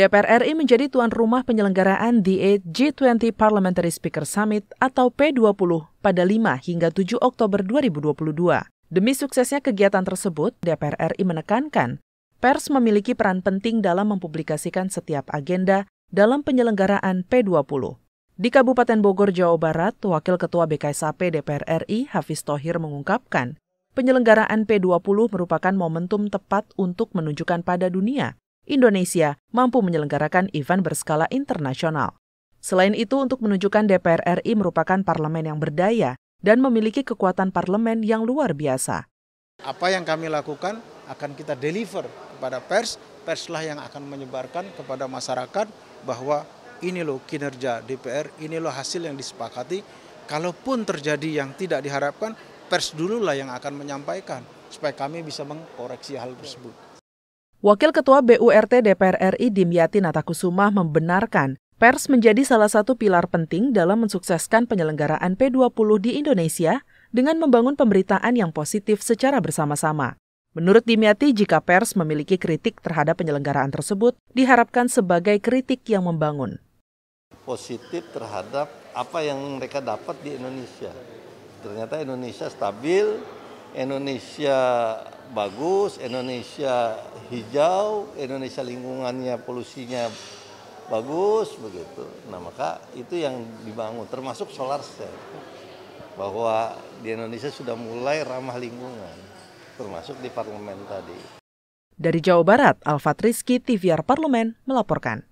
DPR RI menjadi tuan rumah penyelenggaraan The G20 Parliamentary Speaker Summit atau P20 pada 5 hingga 7 Oktober 2022. Demi suksesnya kegiatan tersebut, DPR RI menekankan pers memiliki peran penting dalam mempublikasikan setiap agenda dalam penyelenggaraan P20. Di Kabupaten Bogor, Jawa Barat, Wakil Ketua BKSAP DPR RI Hafiz Tohir mengungkapkan, penyelenggaraan P20 merupakan momentum tepat untuk menunjukkan pada dunia Indonesia mampu menyelenggarakan event berskala internasional. Selain itu, untuk menunjukkan DPR RI merupakan parlemen yang berdaya dan memiliki kekuatan parlemen yang luar biasa. Apa yang kami lakukan akan kita deliver kepada pers, perslah yang akan menyebarkan kepada masyarakat bahwa ini loh kinerja DPR, ini loh hasil yang disepakati. Kalaupun terjadi yang tidak diharapkan, pers dululah yang akan menyampaikan supaya kami bisa mengkoreksi hal tersebut. Wakil Ketua BURT DPR RI Dimyati Natakusuma membenarkan pers menjadi salah satu pilar penting dalam mensukseskan penyelenggaraan P20 di Indonesia dengan membangun pemberitaan yang positif secara bersama-sama. Menurut Dimyati, jika pers memiliki kritik terhadap penyelenggaraan tersebut, diharapkan sebagai kritik yang membangun. Positif terhadap apa yang mereka dapat di Indonesia. Ternyata Indonesia stabil, Indonesia bagus, Indonesia hijau, Indonesia lingkungannya polusinya bagus begitu. Nah maka itu yang dibangun termasuk solar cell bahwa di Indonesia sudah mulai ramah lingkungan termasuk di parlemen tadi. Dari Jawa Barat, Alfat Rizki, TVR Parlemen melaporkan.